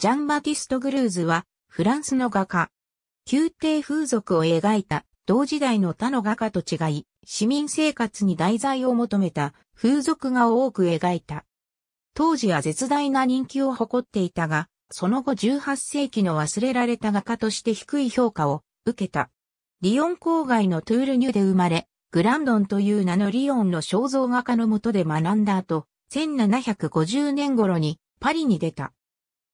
ジャン・バティスト・グルーズは、フランスの画家。宮廷風俗を描いた同時代の他の画家と違い、市民生活に題材を求めた風俗画を多く描いた。当時は絶大な人気を誇っていたが、その後18世紀の忘れられた画家として低い評価を受けた。リオン郊外のトゥールニュで生まれ、グランドンという名のリヨンの肖像画家のもとで学んだ後、1750年頃にパリに出た。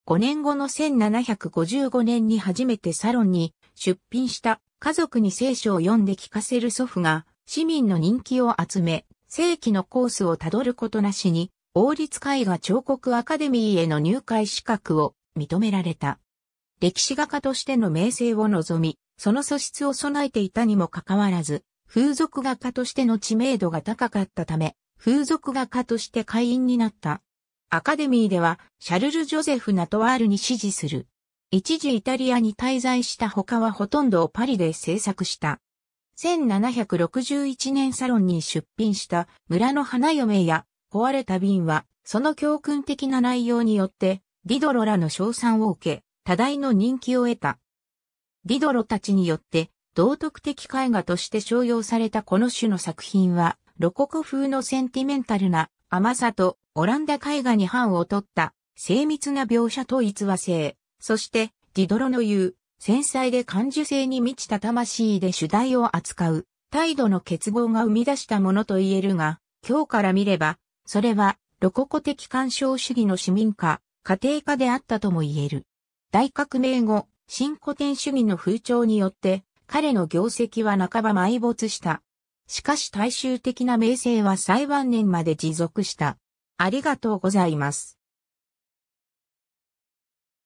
5年後の1755年に初めてサロンに出品した家族に聖書を読んで聞かせる祖父が市民の人気を集め、正規のコースをたどることなしに、王立絵画彫刻アカデミーへの入会資格を認められた。歴史画家としての名声を望み、その素質を備えていたにもかかわらず、風俗画家としての知名度が高かったため、風俗画家として会員になった。アカデミーでは、シャルル・ジョゼフ・ナトワールに支持する。一時イタリアに滞在した他はほとんどをパリで制作した。1761年サロンに出品した村の花嫁や壊れた瓶は、その教訓的な内容によって、ディドロらの称賛を受け、多大の人気を得た。ディドロたちによって、道徳的絵画として商用されたこの種の作品は、ロココ風のセンティメンタルな甘さとオランダ絵画に範を取った精密な描写と逸話性、そしてディドロの言う繊細で感受性に満ちた魂で主題を扱う態度の結合が生み出したものと言えるが、今日から見れば、それはロココ的鑑賞主義の市民化、家庭化であったとも言える。大革命後、新古典主義の風潮によって、彼の業績は半ば埋没した。しかし大衆的な名声は最晩年まで持続した。ありがとうございます。